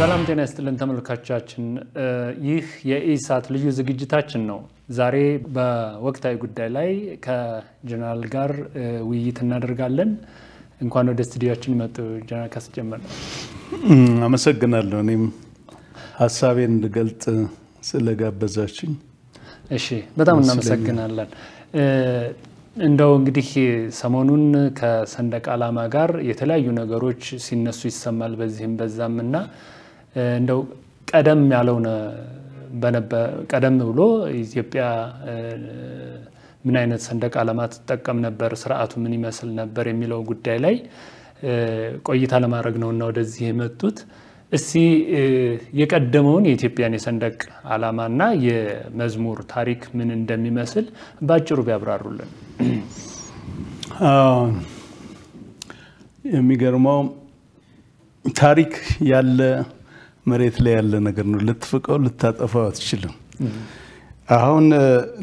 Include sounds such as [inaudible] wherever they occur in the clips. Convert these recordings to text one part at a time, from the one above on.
ሰላም ጤና ይስጥልን ተመልካቻችን፣ ይህ የኢሳት ልዩ ዝግጅታችን ነው። ዛሬ በወቅታዊ ጉዳይ ላይ ከጀነራል ጋር ውይይት እናደርጋለን። እንኳን ወደ ስቱዲዮችን መጡ ጀነራል ካስጀመር ነው። አመሰግናለሁ። እኔም ሀሳቤን ልገልጥ ስለጋበዛችኝ። እሺ፣ በጣም እናመሰግናለን። እንደው እንግዲህ ሰሞኑን ከሰንደቅ ዓላማ ጋር የተለያዩ ነገሮች ሲነሱ ይሰማል። በዚህም በዛም እና እንደው ቀደም ያለው ቀደም ብሎ ኢትዮጵያ ምን አይነት ሰንደቅ ዓላማ ትጠቀም ነበር፣ ስርዓቱ ምን ይመስል ነበር የሚለው ጉዳይ ላይ ቆይታ ለማድረግ ነው እና ወደዚህ የመጡት። እስቲ የቀደመውን የኢትዮጵያን የሰንደቅ ዓላማና የመዝሙር ታሪክ ምን እንደሚመስል በአጭሩ ቢያብራሩልን። የሚገርመው ታሪክ ያለ መሬት ላይ ያለ ነገር ነው። ልትፍቀው ልታጠፋው አትችልም። አሁን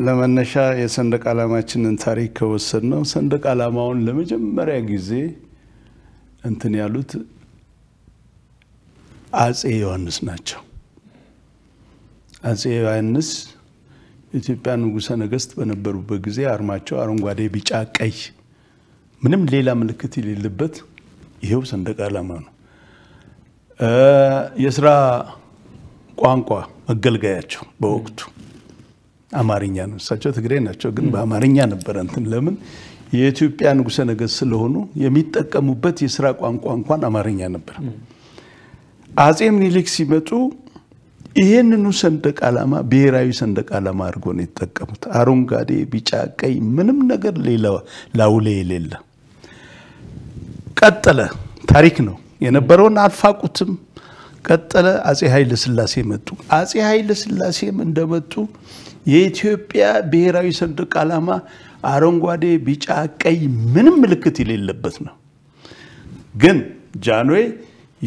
ለመነሻ የሰንደቅ ዓላማችንን ታሪክ ከወሰድ ነው ሰንደቅ ዓላማውን ለመጀመሪያ ጊዜ እንትን ያሉት አጼ ዮሐንስ ናቸው። አጼ ዮሐንስ ኢትዮጵያ ንጉሠ ነገሥት በነበሩበት ጊዜ አርማቸው አረንጓዴ፣ ቢጫ፣ ቀይ ምንም ሌላ ምልክት የሌለበት ይሄው ሰንደቅ ዓላማ ነው። የስራ ቋንቋ መገልገያቸው በወቅቱ አማርኛ ነው። እሳቸው ትግሬ ናቸው፣ ግን በአማርኛ ነበረ እንትን ለምን የኢትዮጵያ ንጉሠ ነገሥት ስለሆኑ የሚጠቀሙበት የስራ ቋንቋ እንኳን አማርኛ ነበር። አጼ ምኒልክ ሲመጡ ይህንኑ ሰንደቅ ዓላማ ብሔራዊ ሰንደቅ ዓላማ አድርጎ ነው የተጠቀሙት። አረንጓዴ፣ ቢጫ፣ ቀይ ምንም ነገር ሌላ ላውሌ የሌለ ቀጠለ። ታሪክ ነው። የነበረውን አልፋቁትም። ቀጠለ። አጼ ኃይለ ስላሴ መጡ። አጼ ኃይለ ስላሴም እንደመጡ የኢትዮጵያ ብሔራዊ ሰንደቅ ዓላማ አረንጓዴ፣ ቢጫ፣ ቀይ ምንም ምልክት የሌለበት ነው። ግን ጃንዌ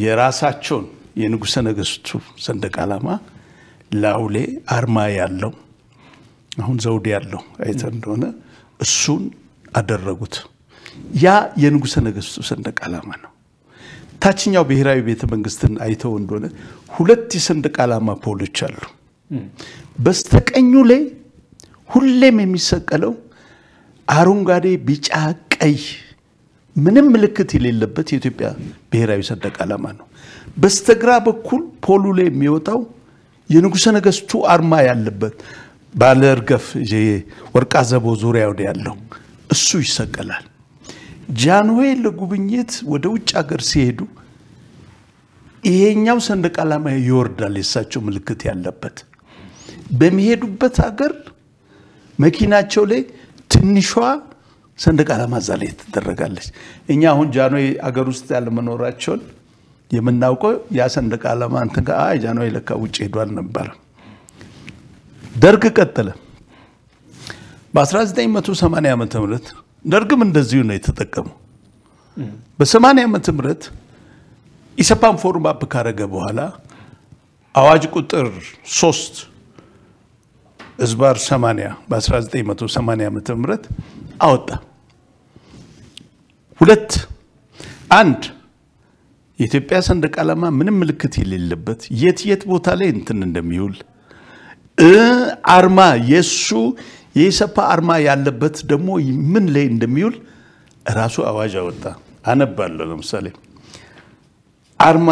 የራሳቸውን የንጉሠ ነገስቱ ሰንደቅ ዓላማ ላውሌ አርማ ያለው አሁን ዘውድ ያለው አይተ እንደሆነ እሱን አደረጉት። ያ የንጉሠ ነገስቱ ሰንደቅ ዓላማ ነው። ታችኛው ብሔራዊ ቤተ መንግስትን አይተው እንደሆነ ሁለት የሰንደቅ ዓላማ ፖሎች አሉ። በስተቀኙ ላይ ሁሌም የሚሰቀለው አረንጓዴ፣ ቢጫ፣ ቀይ ምንም ምልክት የሌለበት የኢትዮጵያ ብሔራዊ ሰንደቅ ዓላማ ነው። በስተግራ በኩል ፖሉ ላይ የሚወጣው የንጉሠ ነገሥቱ አርማ ያለበት ባለ እርገፍ ወርቃ ዘቦ ዙሪያ ያለው እሱ ይሰቀላል። ጃንሆይ ለጉብኝት ወደ ውጭ ሀገር ሲሄዱ ይሄኛው ሰንደቅ ዓላማ ይወርዳል፣ የእሳቸው ምልክት ያለበት። በሚሄዱበት ሀገር መኪናቸው ላይ ትንሿ ሰንደቅ ዓላማ እዛ ላይ ትደረጋለች። እኛ አሁን ጃንሆይ አገር ውስጥ ያለመኖራቸውን የምናውቀው ያ ሰንደቅ ዓላማ እንትን ጋ ጃንሆይ ለካ ውጭ ሄዷል ነበረ። ደርግ ቀጠለ። በ1980 ዓ ም ደርግም እንደዚሁ ነው የተጠቀሙ። በሰማንያ ዓመተ ምህረት ኢሰፓን ፎርም አፕ ካረገ በኋላ አዋጅ ቁጥር ሶስት ህዝባር 80 በ1980 ዓ ም አወጣ። ሁለት አንድ የኢትዮጵያ ሰንደቅ ዓላማ ምንም ምልክት የሌለበት የት የት ቦታ ላይ እንትን እንደሚውል አርማ የእሱ የኢሰፓ አርማ ያለበት ደግሞ ምን ላይ እንደሚውል ራሱ አዋጅ አወጣ። አነባለሁ። ለምሳሌ አርማ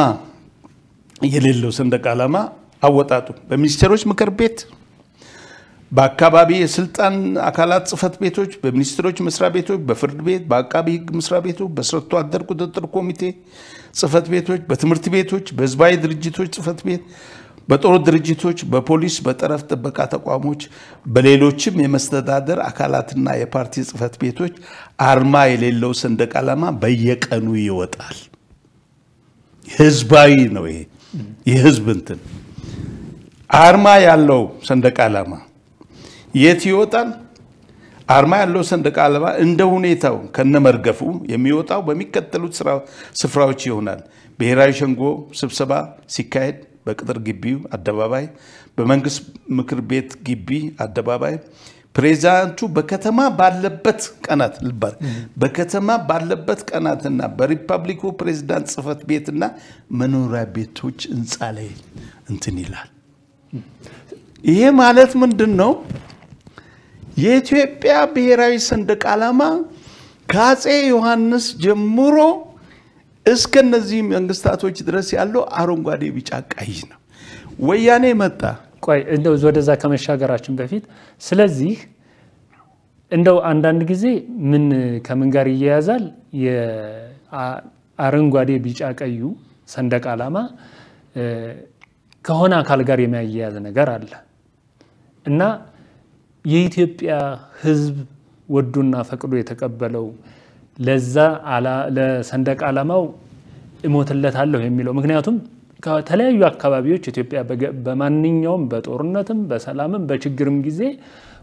የሌለው ሰንደቅ ዓላማ አወጣጡ በሚኒስቴሮች ምክር ቤት፣ በአካባቢ የስልጣን አካላት ጽፈት ቤቶች፣ በሚኒስትሮች መስሪያ ቤቶች፣ በፍርድ ቤት፣ በአቃቢ ህግ መስሪያ ቤቶች፣ በስርቶ አደር ቁጥጥር ኮሚቴ ጽፈት ቤቶች፣ በትምህርት ቤቶች፣ በህዝባዊ ድርጅቶች ጽፈት ቤት፣ በጦር ድርጅቶች፣ በፖሊስ፣ በጠረፍ ጥበቃ ተቋሞች፣ በሌሎችም የመስተዳደር አካላትና የፓርቲ ጽህፈት ቤቶች አርማ የሌለው ሰንደቅ ዓላማ በየቀኑ ይወጣል። ህዝባዊ ነው። ይሄ የህዝብ እንትን አርማ ያለው ሰንደቅ ዓላማ የት ይወጣል? አርማ ያለው ሰንደቅ ዓላማ እንደ ሁኔታው ከነመርገፉ የሚወጣው በሚከተሉት ስፍራዎች ይሆናል። ብሔራዊ ሸንጎ ስብሰባ ሲካሄድ በቅጥር ግቢው አደባባይ፣ በመንግስት ምክር ቤት ግቢ አደባባይ ፕሬዚዳንቱ በከተማ ባለበት ቀናት ልባል በከተማ ባለበት ቀናትና በሪፐብሊኩ ፕሬዚዳንት ጽህፈት ቤትና መኖሪያ ቤቶች ህንፃ ላይ እንትን ይላል። ይሄ ማለት ምንድን ነው? የኢትዮጵያ ብሔራዊ ሰንደቅ ዓላማ ከአፄ ዮሐንስ ጀምሮ እስከ እነዚህ መንግስታቶች ድረስ ያለው አረንጓዴ፣ ቢጫ፣ ቀይ ነው። ወያኔ መጣ። ቆይ እንደው ወደዛ ከመሻገራችን በፊት ስለዚህ እንደው አንዳንድ ጊዜ ምን ከምን ጋር ይያያዛል? የአረንጓዴ ቢጫ ቀዩ ሰንደቅ ዓላማ ከሆነ አካል ጋር የሚያያያዝ ነገር አለ እና የኢትዮጵያ ሕዝብ ወዶና ፈቅዶ የተቀበለው ለዛ ለሰንደቅ ዓላማው እሞትለታለሁ የሚለው ምክንያቱም ከተለያዩ አካባቢዎች ኢትዮጵያ በማንኛውም በጦርነትም በሰላምም በችግርም ጊዜ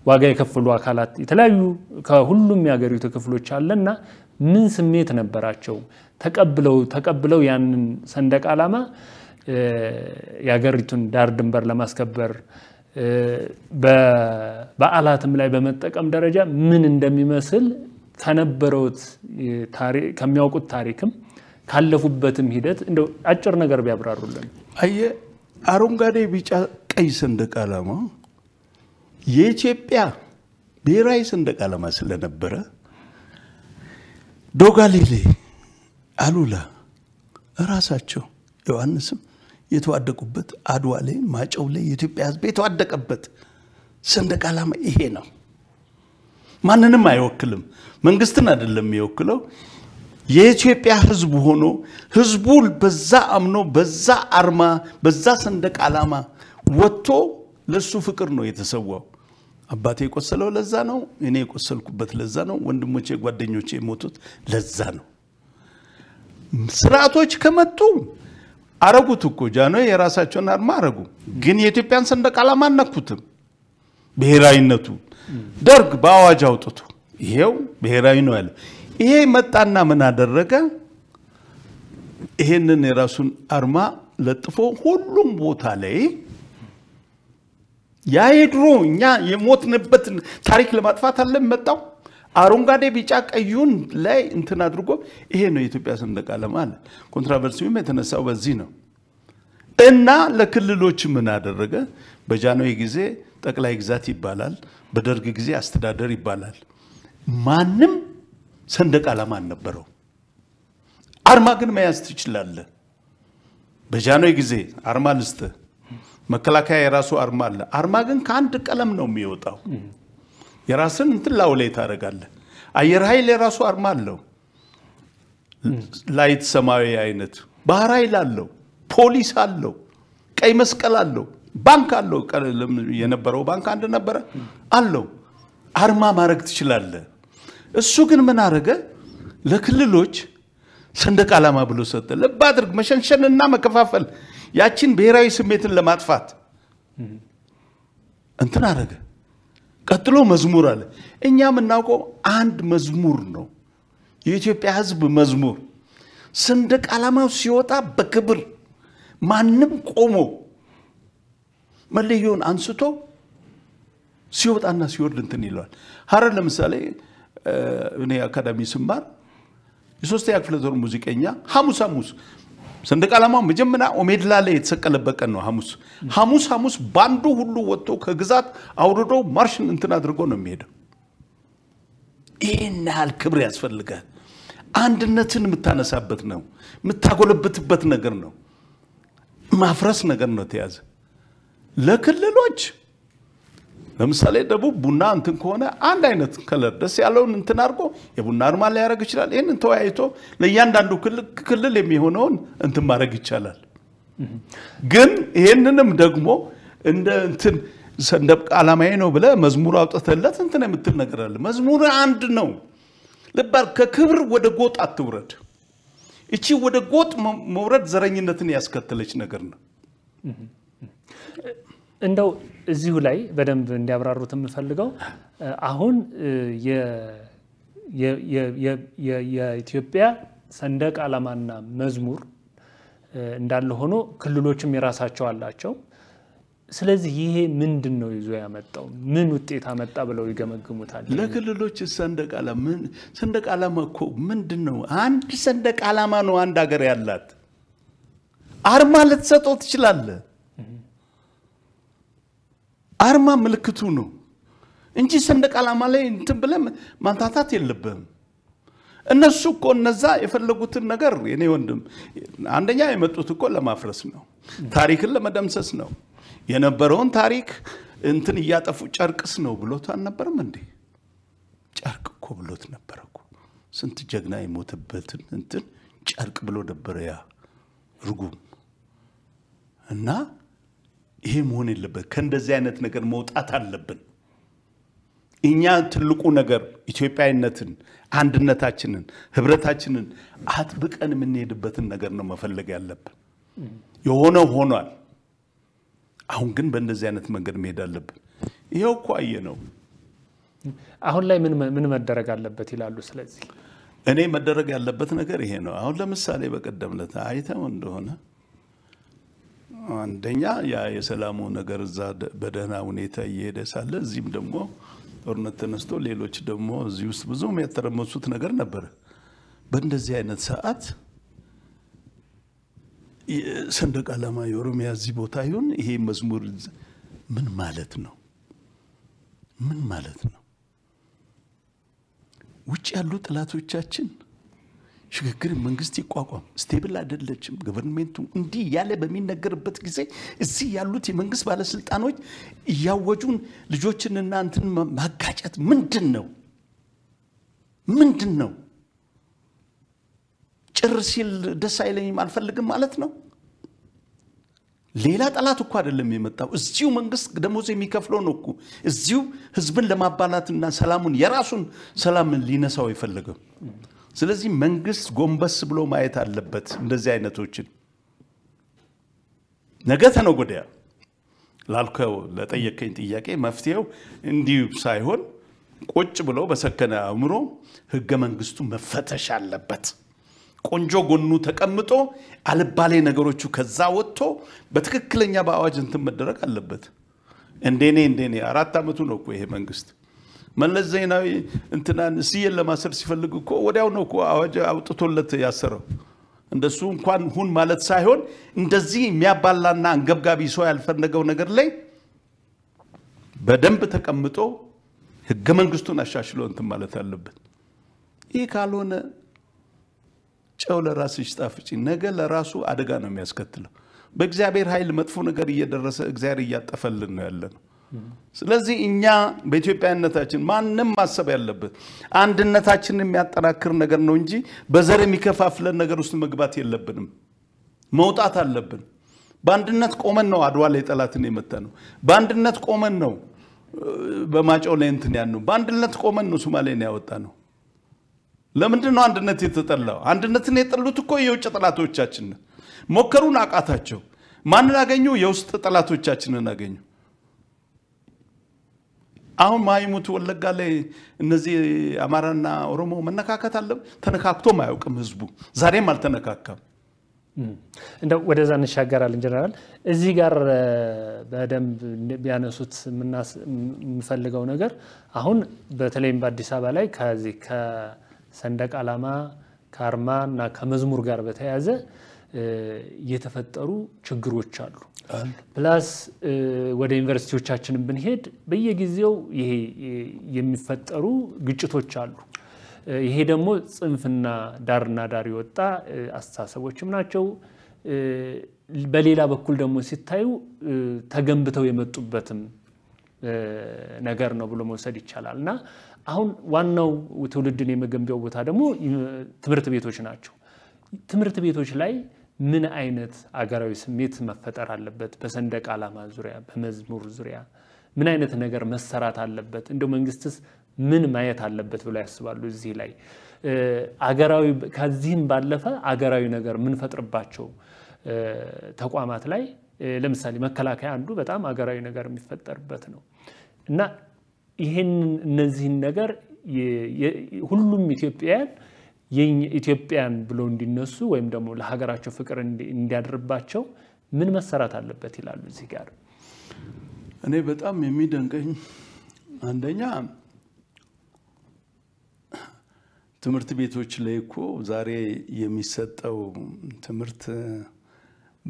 ዋጋ የከፈሉ አካላት የተለያዩ ከሁሉም የሀገሪቱ ክፍሎች አለና ምን ስሜት ነበራቸው? ተቀብለው ተቀብለው ያንን ሰንደቅ ዓላማ የሀገሪቱን ዳር ድንበር ለማስከበር በበዓላትም ላይ በመጠቀም ደረጃ ምን እንደሚመስል ተነበረውት ከሚያውቁት ታሪክም ካለፉበትም ሂደት እንደ አጭር ነገር ቢያብራሩልን። አየ አረንጓዴ፣ ቢጫ፣ ቀይ ሰንደቅ ዓላማ የኢትዮጵያ ብሔራዊ ሰንደቅ ዓላማ ስለነበረ ዶጋሌሌ፣ አሉላ እራሳቸው ዮሐንስም የተዋደቁበት አድዋ ላይ ማጨው ላይ የኢትዮጵያ ሕዝብ የተዋደቀበት ሰንደቅ ዓላማ ይሄ ነው። ማንንም አይወክልም። መንግስትን አይደለም የሚወክለው። የኢትዮጵያ ህዝብ ሆኖ ህዝቡ በዛ አምኖ በዛ አርማ በዛ ሰንደቅ ዓላማ ወጥቶ ለሱ ፍቅር ነው የተሰዋው። አባቴ የቆሰለው ለዛ ነው። እኔ የቆሰልኩበት ለዛ ነው። ወንድሞቼ ጓደኞቼ የሞቱት ለዛ ነው። ስርዓቶች ከመጡ አረጉት እኮ ጃኖ የራሳቸውን አርማ አረጉ፣ ግን የኢትዮጵያን ሰንደቅ ዓላማ አነኩትም። ብሔራዊነቱ ደርግ በአዋጅ አውጥቶ ይሄው ብሔራዊ ነው ያለ። ይሄ መጣና ምን አደረገ? ይሄንን የራሱን አርማ ለጥፎ ሁሉም ቦታ ላይ ያ የድሮ እኛ የሞትንበትን ታሪክ ለማጥፋት አለ መጣው አረንጓዴ፣ ቢጫ ቀዩን ላይ እንትን አድርጎ ይሄ ነው የኢትዮጵያ ሰንደቅ ዓላማ አለ። ኮንትራቨርሲውም የተነሳው በዚህ ነው እና ለክልሎች ምን አደረገ? በጃንሆይ ጊዜ ጠቅላይ ግዛት ይባላል። በደርግ ጊዜ አስተዳደር ይባላል። ማንም ሰንደቅ ዓላማ አልነበረው። አርማ ግን መያዝ ትችላለህ። በጃኖይ ጊዜ አርማ ልስጥ፣ መከላከያ የራሱ አርማ አለ። አርማ ግን ከአንድ ቀለም ነው የሚወጣው። የራስን እንትን ላው ላይ ታደርጋለህ። አየር ኃይል የራሱ አርማ አለው፣ ላይት ሰማያዊ አይነት። ባህር ኃይል አለው፣ ፖሊስ አለው። ቀይ መስቀል አለው፣ ባንክ አለው። የነበረው ባንክ አንድ ነበረ አለው። አርማ ማድረግ ትችላለ። እሱ ግን ምን አረገ? ለክልሎች ሰንደቅ ዓላማ ብሎ ሰጠ። ልብ አድርግ፣ መሸንሸንና መከፋፈል ያችን ብሔራዊ ስሜትን ለማጥፋት እንትን አረገ። ቀጥሎ መዝሙር አለ። እኛ የምናውቀው አንድ መዝሙር ነው፣ የኢትዮጵያ ሕዝብ መዝሙር። ሰንደቅ ዓላማው ሲወጣ በክብር ማንም ቆሞ መለዮውን አንስቶ ሲወጣና ሲወርድ እንትን ይለዋል። ሀረር ለምሳሌ እኔ አካዳሚ ስማር የሶስተኛ ክፍለ ሙዚቀኛ ሐሙስ ሐሙስ ሰንደቅ አላማ መጀመሪያ ኦሜድላ ላይ የተሰቀለበት ቀን ነው። ሐሙስ ሐሙስ ሐሙስ ባንዱ ሁሉ ወጥቶ ከግዛት አውርዶ ማርሽን እንትን አድርጎ ነው የሚሄደው። ይህን ያህል ክብር ያስፈልጋል። አንድነትን የምታነሳበት ነው፣ የምታጎለብትበት ነገር ነው። ማፍረስ ነገር ነው ተያዘ። ለክልሎች ለምሳሌ ደቡብ ቡና እንትን ከሆነ አንድ አይነት ከለር ደስ ያለውን እንትን አድርጎ የቡና አርማ ሊያደርግ ይችላል። ይህንን ተወያይቶ ለእያንዳንዱ ክልል የሚሆነውን እንትን ማድረግ ይቻላል። ግን ይህንንም ደግሞ እንደ እንትን ሰንደቅ ዓላማዬ ነው ብለ መዝሙር አውጥተለት እንትን የምትል ነገር አለ። መዝሙር አንድ ነው ልባል። ከክብር ወደ ጎጥ አትውረድ። እቺ ወደ ጎጥ መውረድ ዘረኝነትን ያስከተለች ነገር ነው። እንደው እዚሁ ላይ በደንብ እንዲያብራሩት የምፈልገው አሁን የኢትዮጵያ ሰንደቅ ዓላማና መዝሙር እንዳለ ሆኖ ክልሎችም የራሳቸው አላቸው። ስለዚህ ይሄ ምንድን ነው ይዞ ያመጣው? ምን ውጤት አመጣ ብለው ይገመግሙታል? ለክልሎች ሰንደቅ ዓላማ ሰንደቅ ዓላማ እኮ ምንድን ነው? አንድ ሰንደቅ ዓላማ ነው አንድ ሀገር ያላት። አርማ ልትሰጠው ትችላለህ። አርማ ምልክቱ ነው እንጂ ሰንደቅ ዓላማ ላይ እንትን ብለህ ማንታታት የለብህም። እነሱ እኮ እነዛ የፈለጉትን ነገር የኔ ወንድም፣ አንደኛ የመጡት እኮ ለማፍረስ ነው፣ ታሪክን ለመደምሰስ ነው። የነበረውን ታሪክ እንትን እያጠፉ ጨርቅስ ነው ብሎት አልነበርም እንዴ? ጨርቅ እኮ ብሎት ነበረ እኮ። ስንት ጀግና የሞተበትን እንትን ጨርቅ ብሎ ነበረ ያ ርጉም እና ይሄ መሆን የለበት። ከእንደዚህ አይነት ነገር መውጣት አለብን። እኛ ትልቁ ነገር ኢትዮጵያዊነትን፣ አንድነታችንን፣ ህብረታችንን አጥብቀን የምንሄድበትን ነገር ነው መፈለግ ያለብን። የሆነ ሆኗል። አሁን ግን በእንደዚህ አይነት መንገድ መሄድ አለብን። ይኸው እኮ አየ ነው። አሁን ላይ ምን መደረግ አለበት ይላሉ? ስለዚህ እኔ መደረግ ያለበት ነገር ይሄ ነው። አሁን ለምሳሌ በቀደም ዕለት አይተው እንደሆነ አንደኛ ያ የሰላሙ ነገር እዛ በደህና ሁኔታ እየሄደ ሳለ እዚህም ደግሞ ጦርነት ተነስቶ ሌሎች ደግሞ እዚህ ውስጥ ብዙም ያተረመሱት ነገር ነበር። በእንደዚህ አይነት ሰዓት ሰንደቅ ዓላማ የኦሮሚያ እዚህ ቦታ ይሁን ይሄ መዝሙር ምን ማለት ነው? ምን ማለት ነው? ውጭ ያሉ ጥላቶቻችን ሽግግር መንግስት ይቋቋም ስቴብል አይደለችም ገቨርንሜንቱ እንዲህ ያለ በሚነገርበት ጊዜ እዚህ ያሉት የመንግስት ባለስልጣኖች እያወጁን ልጆችን እናንትን ማጋጨት ምንድን ነው? ምንድን ነው? ጭር ሲል ደስ አይለኝም አልፈልግም ማለት ነው። ሌላ ጠላት እኮ አይደለም የመጣው። እዚሁ መንግስት ደሞዝ የሚከፍለው ነው እኮ እዚሁ ህዝብን ለማባላትና ሰላሙን የራሱን ሰላምን ሊነሳው የፈለገው። ስለዚህ መንግስት ጎንበስ ብሎ ማየት አለበት እንደዚህ አይነቶችን። ነገ ተነጎዳያ ላልከው ለጠየከኝ ጥያቄ መፍትሄው እንዲሁ ሳይሆን ቁጭ ብሎ በሰከነ አእምሮ ህገ መንግስቱ መፈተሽ አለበት። ቆንጆ ጎኑ ተቀምጦ አልባሌ ነገሮቹ ከዛ ወጥቶ በትክክለኛ በአዋጅ እንትን መደረግ አለበት። እንደኔ እንደኔ አራት ዓመቱ ነው እኮ ይሄ መንግስት። መለስ ዜናዊ እንትናን ስዬን ለማሰር ሲፈልግ እኮ ወዲያው ነው እኮ አዋጅ አውጥቶለት ያሰረው። እንደሱ እንኳን ሁን ማለት ሳይሆን እንደዚህ የሚያባላና አንገብጋቢ ሰው ያልፈለገው ነገር ላይ በደንብ ተቀምጦ ህገ መንግስቱን አሻሽሎ እንትን ማለት አለበት። ይህ ካልሆነ ጨው ለራስሽ ጣፍጪ። ነገ ለራሱ አደጋ ነው የሚያስከትለው። በእግዚአብሔር ኃይል መጥፎ ነገር እየደረሰ እግዚአብሔር እያጠፈልን ነው ያለ ነው። ስለዚህ እኛ በኢትዮጵያነታችን ማንም ማሰብ ያለበት አንድነታችንን የሚያጠናክር ነገር ነው እንጂ በዘር የሚከፋፍለን ነገር ውስጥ መግባት የለብንም። መውጣት አለብን። በአንድነት ቆመን ነው አድዋ ላይ ጠላትን የመታ ነው። በአንድነት ቆመን ነው በማጨው ላይ እንትን ያን ነው። በአንድነት ቆመን ነው ሱማሌን ያወጣ ነው። ለምንድን ነው አንድነት የተጠላው? አንድነትን የጠሉት እኮ የውጭ ጠላቶቻችን ሞከሩን፣ አቃታቸው። ማንን አገኙ? የውስጥ ጠላቶቻችንን አገኙ። አሁን ማይሙት ወለጋ ላይ እነዚህ አማራና ኦሮሞ መነካከት አለ? ተነካክቶም አያውቅም ህዝቡ፣ ዛሬም አልተነካካም። እንደው ወደዛ እንሻገራለን። ጀነራል፣ እዚህ ጋር በደንብ ቢያነሱት የምፈልገው ነገር አሁን በተለይም በአዲስ አበባ ላይ ከዚህ ሰንደቅ ዓላማ ከአርማ እና ከመዝሙር ጋር በተያያዘ የተፈጠሩ ችግሮች አሉ። ፕላስ ወደ ዩኒቨርሲቲዎቻችንን ብንሄድ በየጊዜው ይሄ የሚፈጠሩ ግጭቶች አሉ። ይሄ ደግሞ ጽንፍና ዳርና ዳር የወጣ አስተሳሰቦችም ናቸው። በሌላ በኩል ደግሞ ሲታዩ ተገንብተው የመጡበትም ነገር ነው ብሎ መውሰድ ይቻላል እና አሁን ዋናው ትውልድን የመገንቢያው ቦታ ደግሞ ትምህርት ቤቶች ናቸው። ትምህርት ቤቶች ላይ ምን አይነት አገራዊ ስሜት መፈጠር አለበት? በሰንደቅ ዓላማ ዙሪያ፣ በመዝሙር ዙሪያ ምን አይነት ነገር መሰራት አለበት? እንደው መንግስትስ ምን ማየት አለበት ብሎ ያስባሉ? እዚህ ላይ አገራዊ ከዚህም ባለፈ አገራዊ ነገር የምንፈጥርባቸው ተቋማት ላይ ለምሳሌ መከላከያ አንዱ በጣም አገራዊ ነገር የሚፈጠርበት ነው እና ይህንን እነዚህን ነገር ሁሉም ኢትዮጵያውያን ኢትዮጵያን ብሎ እንዲነሱ ወይም ደግሞ ለሀገራቸው ፍቅር እንዲያድርባቸው ምን መሰራት አለበት ይላሉ እዚህ ጋር። እኔ በጣም የሚደንቀኝ አንደኛ ትምህርት ቤቶች ላይ እኮ ዛሬ የሚሰጠው ትምህርት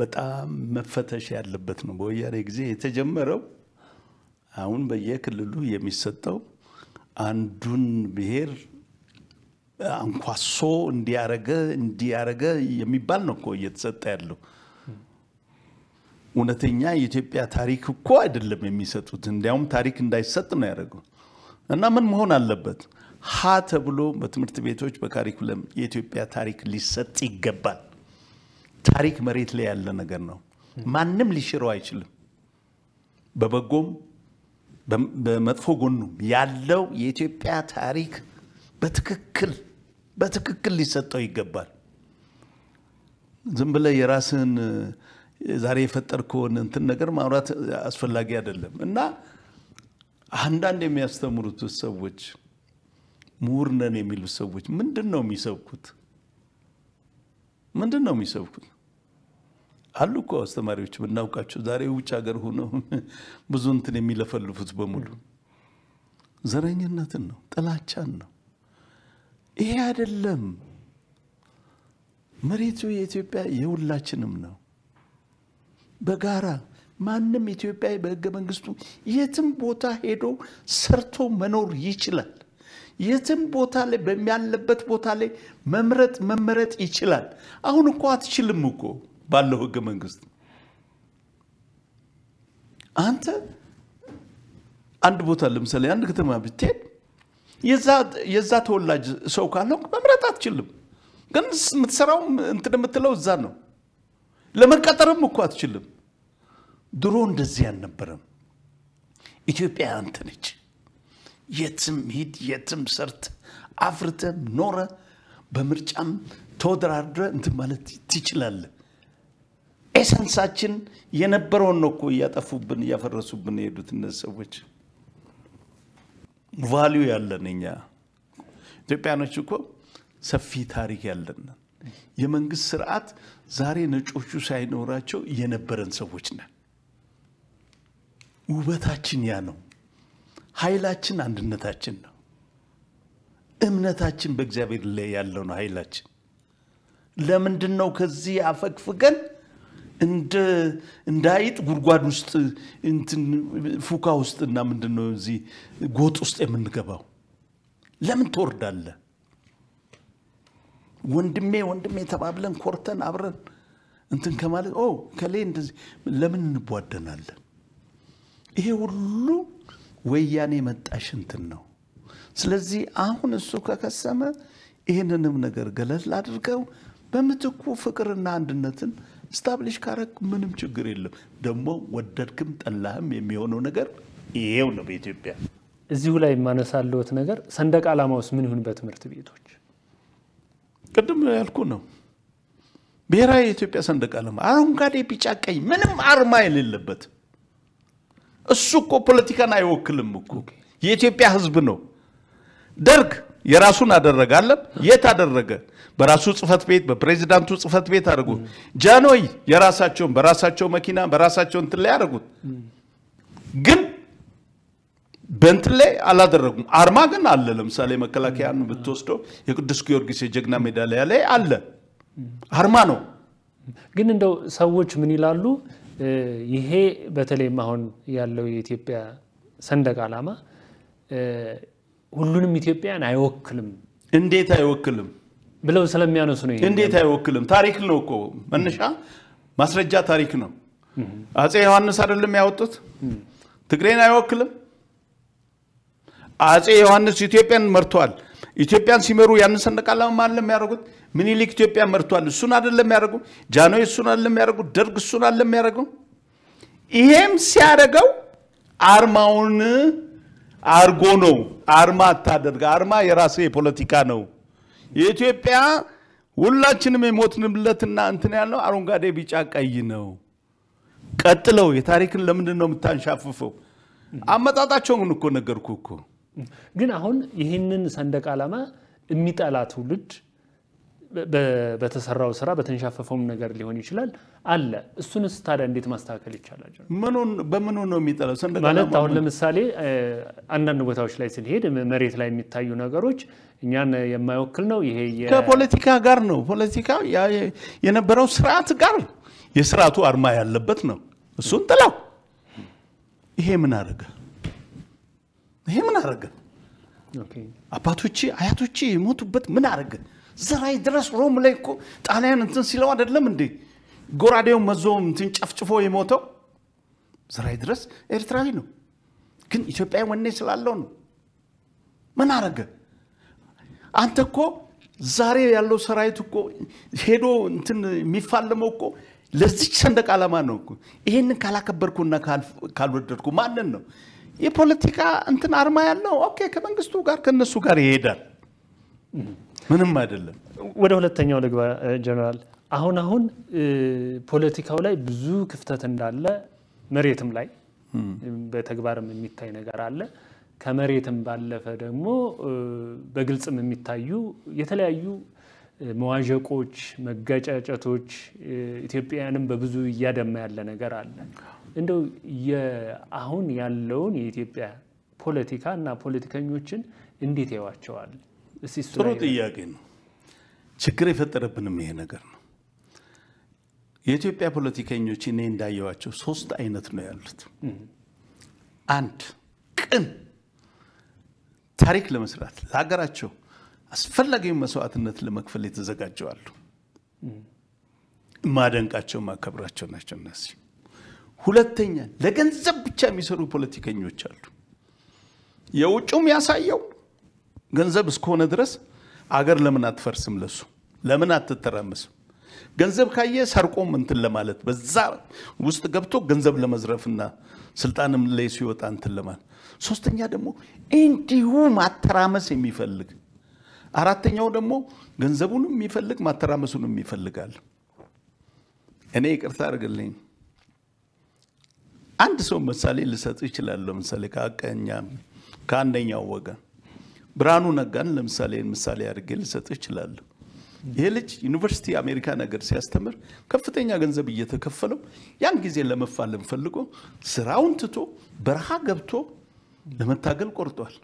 በጣም መፈተሽ ያለበት ነው። በወያኔ ጊዜ የተጀመረው አሁን በየክልሉ የሚሰጠው አንዱን ብሔር አንኳሶ እንዲያረገ እንዲያረገ የሚባል ነው እኮ እየተሰጠ ያለው። እውነተኛ የኢትዮጵያ ታሪክ እኮ አይደለም የሚሰጡት። እንዲያውም ታሪክ እንዳይሰጥ ነው ያደረገው። እና ምን መሆን አለበት? ሀ ተብሎ በትምህርት ቤቶች በካሪኩለም የኢትዮጵያ ታሪክ ሊሰጥ ይገባል። ታሪክ መሬት ላይ ያለ ነገር ነው። ማንም ሊሽረው አይችልም። በበጎም በመጥፎ ጎኑ ያለው የኢትዮጵያ ታሪክ በትክክል በትክክል ሊሰጠው ይገባል። ዝም ብለህ የራስህን ዛሬ የፈጠርከውን እንትን ነገር ማውራት አስፈላጊ አይደለም እና አንዳንድ የሚያስተምሩት ሰዎች ምሁር ነን የሚሉት ሰዎች ምንድን ነው የሚሰብኩት? ምንድን ነው የሚሰብኩት? አሉ እኮ አስተማሪዎች የምናውቃቸው ዛሬ ውጭ ሀገር ሆኖ [laughs] ብዙ እንትን የሚለፈልፉት በሙሉ ዘረኝነትን ነው፣ ጥላቻን ነው። ይሄ አይደለም። መሬቱ የኢትዮጵያ የሁላችንም ነው። በጋራ ማንም ኢትዮጵያ በህገ መንግስቱ የትም ቦታ ሄዶ ሰርቶ መኖር ይችላል። የትም ቦታ ላይ በሚያለበት ቦታ ላይ መምረጥ መመረጥ ይችላል። አሁን እኮ አትችልም እኮ ባለው ህገ መንግስት አንተ አንድ ቦታ ለምሳሌ አንድ ከተማ ብትሄድ የዛ ተወላጅ ሰው ካለው መምረጥ አትችልም። ግን የምትሰራው እንትን የምትለው እዛ ነው። ለመቀጠርም እኮ አትችልም። ድሮ እንደዚህ አልነበረም። ኢትዮጵያ አንተ ነች። የትም ሂድ፣ የትም ሰርት፣ አፍርተ ኖረ፣ በምርጫም ተወደራድረ እንትን ማለት ትችላለህ። ኤሰንሳችን የነበረውን ነው እኮ እያጠፉብን እያፈረሱብን የሄዱት እነዚህ ሰዎች። ቫሊዩ ያለን እኛ ኢትዮጵያኖች እኮ ሰፊ ታሪክ ያለን የመንግስት ስርዓት ዛሬ ነጮቹ ሳይኖራቸው የነበረን ሰዎች ነን። ውበታችን ያ ነው። ኃይላችን አንድነታችን ነው። እምነታችን በእግዚአብሔር ላይ ያለው ነው ኃይላችን። ለምንድን ነው ከዚህ አፈግፍገን እንደ አይጥ ጉድጓድ ውስጥ ፉካ እና ምንድን ነው እዚህ ጎጥ ውስጥ የምንገባው? ለምን ትወርዳለ? ወንድሜ ወንድሜ ተባብለን ኮርተን አብረን እንትን ከማለት ኦ ከሌ እንደዚህ ለምን እንቧደናለን? ይሄ ሁሉ ወያኔ መጣሽ እንትን ነው። ስለዚህ አሁን እሱ ከከሰመ ይህንንም ነገር ገለል አድርገው በምትኩ ፍቅርና አንድነትን ስታብሊሽ ካረግ ምንም ችግር የለም። ደግሞ ወደድክም ጠላህም የሚሆነው ነገር ይሄው ነው በኢትዮጵያ። እዚሁ ላይ የማነሳለሁት ነገር ሰንደቅ ዓላማውስ ምን ይሁን በትምህርት ቤቶች? ቅድም ያልኩ ነው ብሔራዊ የኢትዮጵያ ሰንደቅ ዓላማ አረንጓዴ፣ ቢጫ፣ ቀይ ምንም አርማ የሌለበት እሱ እኮ ፖለቲካን አይወክልም እኮ የኢትዮጵያ ህዝብ ነው። ደርግ የራሱን አደረጋለን። የት አደረገ? በራሱ ጽፈት ቤት፣ በፕሬዚዳንቱ ጽፈት ቤት አድርጉ። ጃኖይ የራሳቸውን በራሳቸው መኪና በራሳቸው እንትን ላይ አድርጉት። ግን በእንትን ላይ አላደረጉም። አርማ ግን አለ። ለምሳሌ መከላከያን ብትወስደው የቅዱስ ጊዮርጊስ የጀግና ሜዳሊያ ላይ አለ። አርማ ነው። ግን እንደው ሰዎች ምን ይላሉ? ይሄ በተለይም አሁን ያለው የኢትዮጵያ ሰንደቅ ዓላማ ሁሉንም ኢትዮጵያን አይወክልም። እንዴት አይወክልም ብለው ስለሚያነሱ ነው። እንዴት አይወክልም? ታሪክ ነው እኮ መነሻ ማስረጃ ታሪክ ነው። አፄ ዮሐንስ አይደለም ያወጡት? ትግሬን አይወክልም። አፄ ዮሐንስ ኢትዮጵያን መርተዋል። ኢትዮጵያን ሲመሩ ያንን ሰንደቅ ዓላማ አይደለም ያደረጉት? ምኒልክ ኢትዮጵያ መርቷል። እሱን አይደለም ያደረጉ? ጃኖ እሱን አይደለም የሚያደርጉ ደርግ እሱን አይደለም የሚያደርጉ ይሄም ሲያደርገው አርማውን አርጎ ነው። አርማ አታደርግ። አርማ የራስ የፖለቲካ ነው። የኢትዮጵያ ሁላችንም የሞትንለትና እንትን ያለው አረንጓዴ፣ ቢጫ፣ ቀይ ነው። ቀጥለው የታሪክን ለምንድን ነው የምታንሻፍፈው? አመጣጣቸውን እኮ ነገርኩ እኮ። ግን አሁን ይህንን ሰንደቅ ዓላማ የሚጠላ ትውልድ በተሰራው ስራ በተንሻፈፈውም ነገር ሊሆን ይችላል አለ። እሱንስ ታዲያ እንዴት ማስተካከል ይቻላል? በምኑ ነው የሚጠለው? ማለት አሁን ለምሳሌ አንዳንድ ቦታዎች ላይ ስንሄድ መሬት ላይ የሚታዩ ነገሮች እኛን የማይወክል ነው። ይሄ ከፖለቲካ ጋር ነው። ፖለቲካ የነበረው ስርዓት ጋር የስርዓቱ አርማ ያለበት ነው። እሱን ጥላው ይሄ ምን አረገ? ይሄ ምን አረገ? አባቶቼ አያቶች የሞቱበት ምን አረገ? ዘራይ ድረስ ሮም ላይ እኮ ጣሊያን እንትን ሲለው አይደለም እንዴ ጎራዴው መዞ እንትን ጨፍጭፎ የሞተው ዘራይ ድረስ ኤርትራዊ ነው፣ ግን ኢትዮጵያዊ ወኔ ስላለው ነው። ምን አረገ? አንተ እኮ ዛሬ ያለው ሰራዊት እኮ ሄዶ እንትን የሚፋለመው እኮ ለዚች ሰንደቅ ዓላማ ነው እኮ። ይሄንን ካላከበርኩና ካልወደድኩ ማንን ነው የፖለቲካ እንትን አርማ ያለው? ኦኬ ከመንግስቱ ጋር ከነሱ ጋር ይሄዳል። ምንም አይደለም። ወደ ሁለተኛው ልግባ ጀነራል። አሁን አሁን ፖለቲካው ላይ ብዙ ክፍተት እንዳለ መሬትም ላይ በተግባርም የሚታይ ነገር አለ። ከመሬትም ባለፈ ደግሞ በግልጽም የሚታዩ የተለያዩ መዋዠቆች፣ መጋጫጨቶች ኢትዮጵያውያንም በብዙ እያደማ ያለ ነገር አለ። እንደው አሁን ያለውን የኢትዮጵያ ፖለቲካ እና ፖለቲከኞችን እንዴት ያዋቸዋል? ጥሩ ጥያቄ ነው። ችግር የፈጠረብንም ይሄ ነገር ነው። የኢትዮጵያ ፖለቲከኞች እኔ እንዳየዋቸው ሶስት አይነት ነው ያሉት። አንድ ቅን ታሪክ ለመስራት ለሀገራቸው አስፈላጊውን መስዋዕትነት ለመክፈል የተዘጋጀው አሉ። ማደንቃቸው ማከብራቸው ናቸው እነዚህ። ሁለተኛ ለገንዘብ ብቻ የሚሰሩ ፖለቲከኞች አሉ። የውጩም ያሳየው ገንዘብ እስከሆነ ድረስ አገር ለምን አትፈርስም? ለሱ ለምን አትተራመስም? ገንዘብ ካየ ሰርቆም እንትን ለማለት በዛ ውስጥ ገብቶ ገንዘብ ለመዝረፍና ስልጣንም ላይ ሲወጣ እንትን ለማለት፣ ሶስተኛ ደግሞ እንዲሁ ማተራመስ የሚፈልግ አራተኛው ደግሞ ገንዘቡንም የሚፈልግ ማተራመሱንም ይፈልጋል። እኔ ይቅርታ አድርግልኝ፣ አንድ ሰው ምሳሌ ልሰጥ ይችላለሁ። ምሳሌ ከአቀኛ ከአንደኛው ወገን ብርሃኑ ነጋን ለምሳሌ ምሳሌ አድርጌ ልሰጥ እችላለሁ። ይሄ ልጅ ዩኒቨርሲቲ አሜሪካ ነገር ሲያስተምር ከፍተኛ ገንዘብ እየተከፈለው ያን ጊዜ ለመፋለም ፈልጎ ስራውን ትቶ በረሃ ገብቶ ለመታገል ቆርጧል።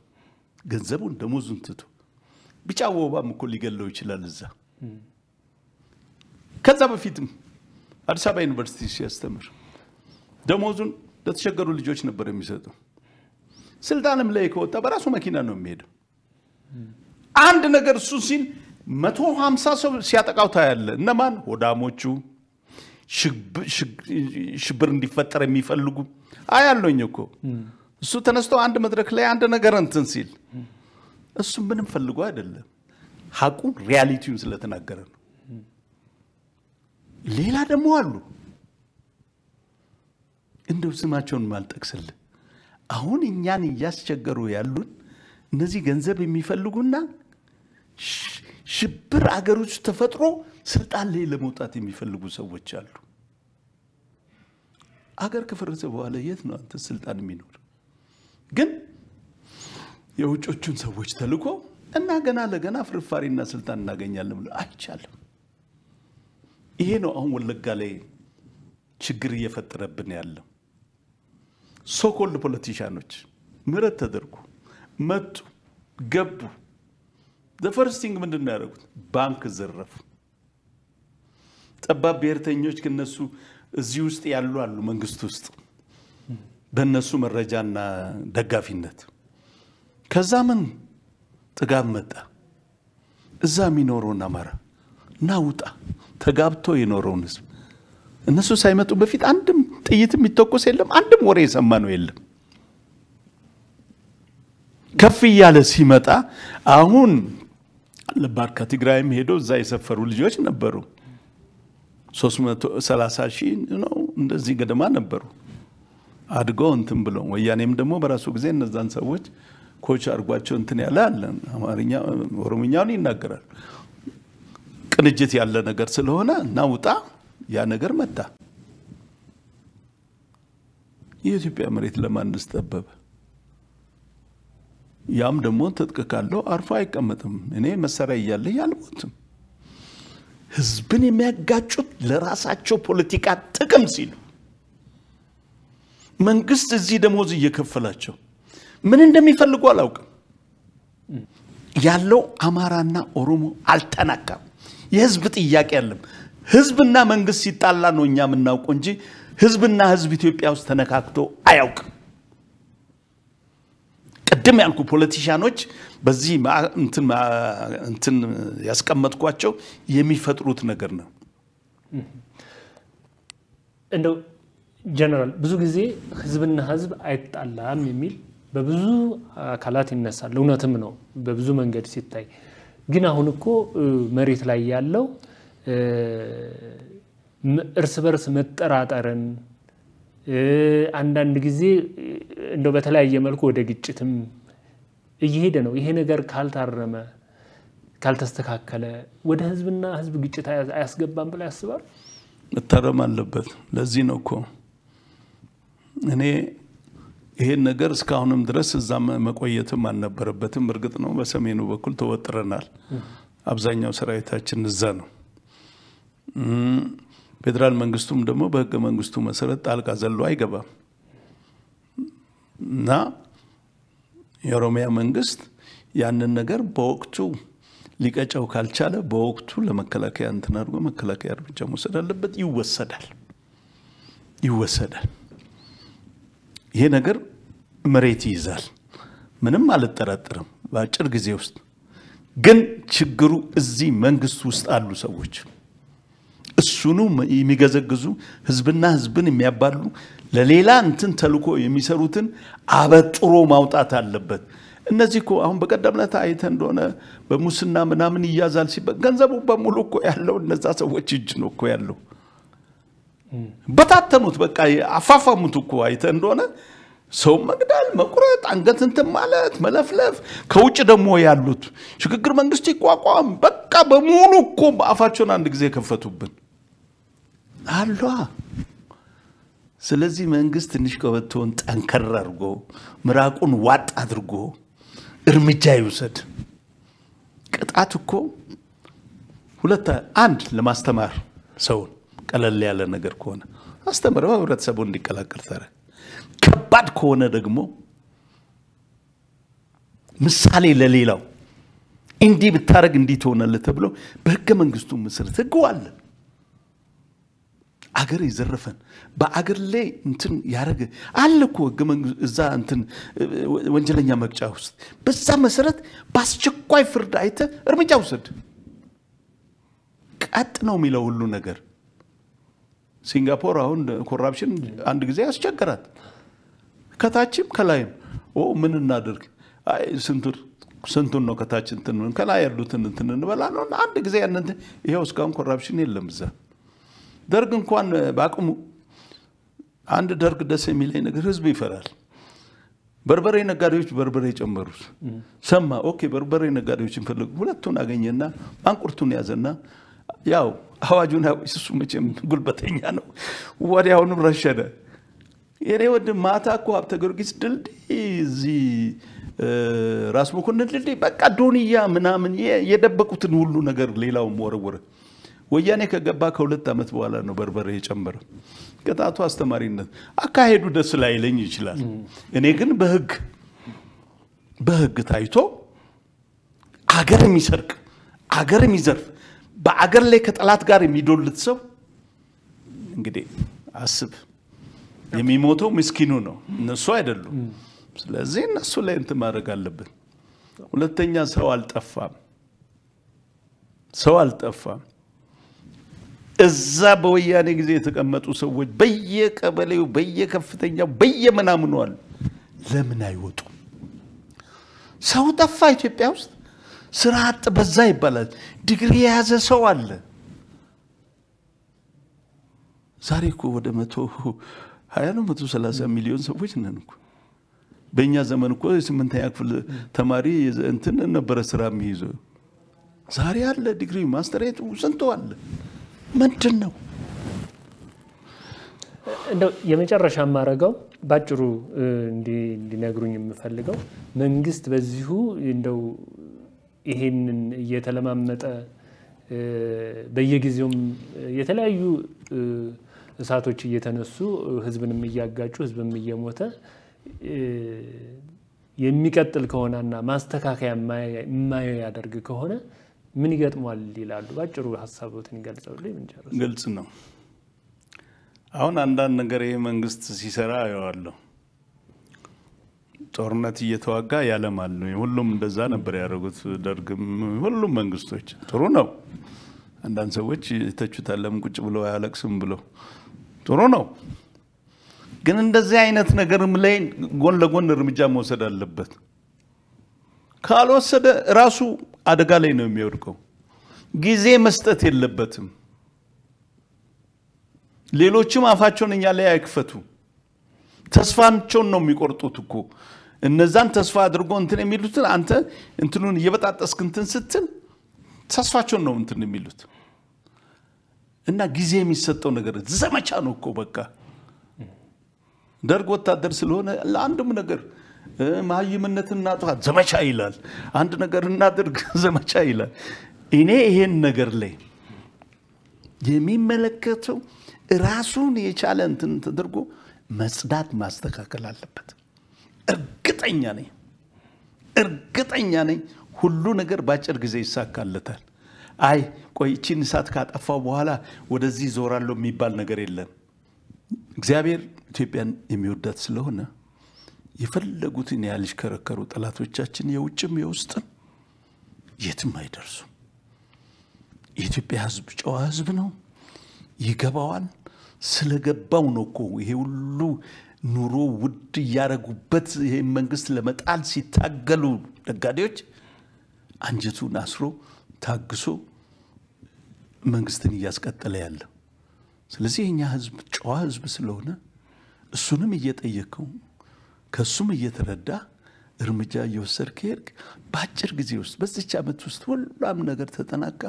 ገንዘቡን ደሞዙን ትቶ ቢጫ ወባም እኮ ሊገለው ይችላል እዛ። ከዛ በፊትም አዲስ አበባ ዩኒቨርሲቲ ሲያስተምር ደሞዙን ለተቸገሩ ልጆች ነበር የሚሰጠው። ስልጣንም ላይ ከወጣ በራሱ መኪና ነው የሚሄደው። አንድ ነገር እሱ ሲል መቶ ሀምሳ ሰው ሲያጠቃው ታያለ። እነማን ሆዳሞቹ፣ ሽብር እንዲፈጠር የሚፈልጉ አያለኝ እኮ እሱ ተነስቶ አንድ መድረክ ላይ አንድ ነገር እንትን ሲል እሱ ምንም ፈልጎ አይደለም፣ ሀቁ ሪያሊቲውን ስለተናገረ ነው። ሌላ ደግሞ አሉ እንደው ስማቸውን ማልጠቅስል አሁን እኛን እያስቸገሩ ያሉት እነዚህ ገንዘብ የሚፈልጉና ሽብር አገር ውስጥ ተፈጥሮ ስልጣን ላይ ለመውጣት የሚፈልጉ ሰዎች አሉ። አገር ከፈረሰ በኋላ የት ነው አንተ ስልጣን የሚኖር? ግን የውጮቹን ሰዎች ተልኮ እና ገና ለገና ፍርፋሪና ስልጣን እናገኛለን ብሎ አይቻልም። ይሄ ነው አሁን ወለጋ ላይ ችግር እየፈጠረብን ያለው ሶኮልድ ፖለቲሻኖች ምህረት ተደርጎ መጡ፣ ገቡ። ዘፈርስቲንግ ምንድን ነው ያደረጉት? ባንክ ዘረፉ። ጠባብ ብሔርተኞች ከነሱ እዚህ ውስጥ ያሉ አሉ፣ መንግስት ውስጥ በእነሱ መረጃና ደጋፊነት። ከዛ ምን ጥጋብ መጣ። እዛ የሚኖረውን አማራ ናውጣ ተጋብቶ የኖረውን ህዝብ እነሱ ሳይመጡ በፊት አንድም ጥይት የሚተኮስ የለም፣ አንድም ወሬ የሰማ ነው የለም። ከፍ እያለ ሲመጣ አሁን ልባር ከትግራይም ሄዶ እዛ የሰፈሩ ልጆች ነበሩ። 330 ሺህ ነው እንደዚህ ገደማ ነበሩ። አድገው እንትን ብሎ ወያኔም ደግሞ በራሱ ጊዜ እነዛን ሰዎች ኮች አድርጓቸው እንትን ያለ አለ። አማርኛ ኦሮምኛውን ይናገራል። ቅንጅት ያለ ነገር ስለሆነ እና ውጣ ያ ነገር መጣ። የኢትዮጵያ መሬት ለማን ጠበበ? ያም ደግሞ ትጥቅ ካለው አርፎ አይቀመጥም። እኔ መሳሪያ እያለኝ አልሞትም። ህዝብን የሚያጋጩት ለራሳቸው ፖለቲካ ጥቅም ሲሉ መንግስት እዚህ ደሞዝ እየከፈላቸው ምን እንደሚፈልጉ አላውቅም። ያለው አማራና ኦሮሞ አልተናካም። የህዝብ ጥያቄ አለም። ህዝብና መንግስት ሲጣላ ነው እኛ የምናውቀው እንጂ ህዝብና ህዝብ ኢትዮጵያ ውስጥ ተነካክቶ አያውቅም። ቅድም ያልኩ ፖለቲሽያኖች በዚህ እንትን ያስቀመጥኳቸው የሚፈጥሩት ነገር ነው። እንደው ጀነራል ብዙ ጊዜ ህዝብና ህዝብ አይጣላም የሚል በብዙ አካላት ይነሳል። እውነትም ነው በብዙ መንገድ ሲታይ። ግን አሁን እኮ መሬት ላይ ያለው እርስ በርስ መጠራጠርን አንዳንድ ጊዜ እንደው በተለያየ መልኩ ወደ ግጭትም እየሄደ ነው። ይሄ ነገር ካልታረመ ካልተስተካከለ ወደ ህዝብና ህዝብ ግጭት አያስገባም ብላ ያስባል። መታረም አለበት። ለዚህ ነው እኮ እኔ ይሄን ነገር እስካሁንም ድረስ እዛ መቆየትም አልነበረበትም። እርግጥ ነው በሰሜኑ በኩል ተወጥረናል። አብዛኛው ሰራዊታችን እዛ ነው። ፌዴራል መንግስቱም ደግሞ በህገ መንግስቱ መሰረት ጣልቃ ዘሎ አይገባም እና የኦሮሚያ መንግስት ያንን ነገር በወቅቱ ሊቀጨው ካልቻለ በወቅቱ ለመከላከያ እንትን አድርጎ መከላከያ እርምጃ መውሰድ አለበት። ይወሰዳል ይወሰዳል። ይሄ ነገር መሬት ይይዛል፣ ምንም አልጠራጠርም። በአጭር ጊዜ ውስጥ ግን ችግሩ እዚህ መንግስት ውስጥ አሉ ሰዎች እሱኑ የሚገዘግዙ ህዝብና ህዝብን የሚያባሉ ለሌላ እንትን ተልኮ የሚሰሩትን አበጥሮ ማውጣት አለበት። እነዚህ እኮ አሁን በቀደም ዕለት እንደሆነ በሙስና ምናምን ይያዛል ሲባል ገንዘቡ በሙሉ እኮ ያለው እነዛ ሰዎች እጅ ነው እኮ ያለው። በታተኑት፣ በቃ አፋፋሙት እኮ አይተ እንደሆነ ሰው መግደል፣ መቁረጥ፣ አንገት እንትን ማለት፣ መለፍለፍ። ከውጭ ደግሞ ያሉት ሽግግር መንግስት ይቋቋም፣ በቃ በሙሉ እኮ አፋቸውን አንድ ጊዜ ከፈቱብን። አሏ። ስለዚህ መንግስት ትንሽ ቀበቶውን ጠንከር አድርጎ ምራቁን ዋጥ አድርጎ እርምጃ ይውሰድ። ቅጣት እኮ ሁለት አንድ ለማስተማር ሰውን ቀለል ያለ ነገር ከሆነ አስተምረ ህብረተሰቡ እንዲቀላቀል ተረ ከባድ ከሆነ ደግሞ ምሳሌ ለሌላው እንዲህ ብታደረግ እንዲህ ትሆናለህ ተብሎ በህገ መንግስቱ መሰረት ህግ አለ። አገር የዘረፈን በአገር ላይ እንትን ያደረገ አለ እኮ ህገ እዛ እንትን ወንጀለኛ መቅጫ ውስጥ በዛ መሰረት በአስቸኳይ ፍርድ አይተ እርምጃ ውሰድ። ቀጥ ነው የሚለው ሁሉ ነገር። ሲንጋፖር አሁን ኮራፕሽን አንድ ጊዜ ያስቸገራት፣ ከታችም ከላይም ምን እናደርግ ስንቱር ስንቱን ነው ከታች እንትን ከላይ ያሉትን እንትን እንበላ ነው። አንድ ጊዜ ያንን ይኸው እስካሁን ኮራፕሽን የለም እዛ ደርግ እንኳን በአቅሙ አንድ ደርግ ደስ የሚለኝ ነገር ህዝብ ይፈራል። በርበሬ ነጋዴዎች በርበሬ ጨመሩት። ሰማ ኦኬ፣ በርበሬ ነጋዴዎችን ፈለጉ። ሁለቱን አገኘና ማንቁርቱን ያዘና ያው አዋጁን ያው እሱ መቼም ጉልበተኛ ነው። ወዲያውኑ ረሸነ። የኔ ወንድም ማታ እኮ ሀብተ ጊዮርጊስ ድልድይ እዚህ ራስ መኮንን ድልድይ በቃ ዶንያ ምናምን የደበቁትን ሁሉ ነገር ሌላውም ወረወረ። ወያኔ ከገባ ከሁለት ዓመት በኋላ ነው በርበሬ የጨመረው። ቅጣቱ አስተማሪነት። አካሄዱ ደስ ላይለኝ ይችላል። እኔ ግን በህግ በህግ ታይቶ አገር የሚሰርቅ አገር የሚዘርፍ በአገር ላይ ከጠላት ጋር የሚዶልት ሰው እንግዲህ አስብ፣ የሚሞተው ምስኪኑ ነው፣ እነሱ አይደሉም። ስለዚህ እነሱ ላይ እንትን ማድረግ አለብን። ሁለተኛ ሰው አልጠፋም፣ ሰው አልጠፋም። እዛ በወያኔ ጊዜ የተቀመጡ ሰዎች በየቀበሌው፣ በየከፍተኛው፣ በየምናምኑ አሉ። ለምን አይወጡም? ሰው ጠፋ ኢትዮጵያ ውስጥ። ስራ አጥ በዛ ይባላል። ዲግሪ የያዘ ሰው አለ። ዛሬ እኮ ወደ መቶ ሀያ ነው መቶ ሰላሳ ሚሊዮን ሰዎች ነን እኮ። በእኛ ዘመን እኮ የስምንተኛ ክፍል ተማሪ እንትን ነበረ ስራ የሚይዘው። ዛሬ አለ ዲግሪ ማስተሬቱ ስንቶ አለ። ምንድን ነው? እንደው የመጨረሻ የማደርገው ባጭሩ እንዲነግሩኝ የምፈልገው መንግስት በዚሁ እንደው ይሄንን እየተለማመጠ በየጊዜውም የተለያዩ እሳቶች እየተነሱ ህዝብንም እያጋጩ ህዝብም እየሞተ የሚቀጥል ከሆነና ማስተካከያ የማያደርግ ከሆነ ምን ይገጥሟል ይላሉ? ባጭሩ ሀሳቦትን ገልጸው ግልጽ ነው። አሁን አንዳንድ ነገር ይህ መንግስት ሲሰራ አየዋለሁ። ጦርነት እየተዋጋ ያለማል። ሁሉም እንደዛ ነበር ያደረጉት። ደርግም፣ ሁሉም መንግስቶች ጥሩ ነው። አንዳንድ ሰዎች ይተቹታል። ለምን ቁጭ ብለው አያለቅስም ብለው ጥሩ ነው። ግን እንደዚህ አይነት ነገርም ላይ ጎን ለጎን እርምጃ መውሰድ አለበት። ካልወሰደ ራሱ አደጋ ላይ ነው የሚወድቀው። ጊዜ መስጠት የለበትም። ሌሎችም አፋቸውን እኛ ላይ አይክፈቱ። ተስፋቸውን ነው የሚቆርጡት እኮ እነዛን ተስፋ አድርጎ እንትን የሚሉትን አንተ እንትኑን እየበጣጠስክ እንትን ስትል ተስፋቸውን ነው እንትን የሚሉት እና ጊዜ የሚሰጠው ነገር ዘመቻ ነው እኮ በቃ ደርግ ወታደር ስለሆነ ለአንድም ነገር እና እናጥፋ ዘመቻ ይላል። አንድ ነገር እናድርግ [laughs] ዘመቻ ይላል። እኔ ይሄን ነገር ላይ የሚመለከተው ራሱን የቻለ እንትን ተደርጎ መጽዳት ማስተካከል አለበት። እርግጠኛ ነኝ እርግጠኛ ነኝ ሁሉ ነገር በአጭር ጊዜ ይሳካለታል። አይ ቆይ እቺን እሳት ካጠፋው በኋላ ወደዚህ ዞራለሁ የሚባል ነገር የለም። እግዚአብሔር ኢትዮጵያን የሚወዳት ስለሆነ የፈለጉትን ያልሽከረከሩ ጠላቶቻችን የውጭም የውስጥም የትም አይደርሱም። የኢትዮጵያ ሕዝብ ጨዋ ሕዝብ ነው፣ ይገባዋል። ስለገባው ነው እኮ ይሄ ሁሉ ኑሮ ውድ እያረጉበት ይህን መንግስት ለመጣል ሲታገሉ ነጋዴዎች አንጀቱን አስሮ ታግሶ መንግስትን እያስቀጠለ ያለው። ስለዚህ የእኛ ህዝብ ጨዋ ህዝብ ስለሆነ እሱንም እየጠየቀው ከእሱም እየተረዳ እርምጃ እየወሰድ ከሄድክ በአጭር ጊዜ ውስጥ በዚች ዓመት ውስጥ ሁሉም ነገር ተጠናካ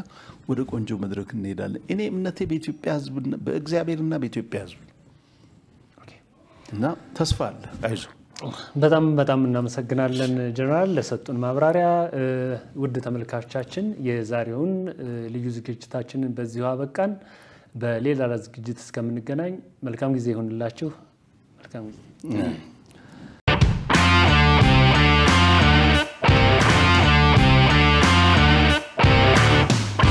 ወደ ቆንጆ መድረክ እንሄዳለን። እኔ እምነቴ በኢትዮጵያ ሕዝብ በእግዚአብሔርና በኢትዮጵያ ሕዝብ እና ተስፋ አለ። አይዞ በጣም በጣም እናመሰግናለን ጀነራል ለሰጡን ማብራሪያ። ውድ ተመልካቾቻችን የዛሬውን ልዩ ዝግጅታችንን በዚሁ አበቃን። በሌላ ዝግጅት እስከምንገናኝ መልካም ጊዜ ይሆንላችሁ። መልካም ጊዜ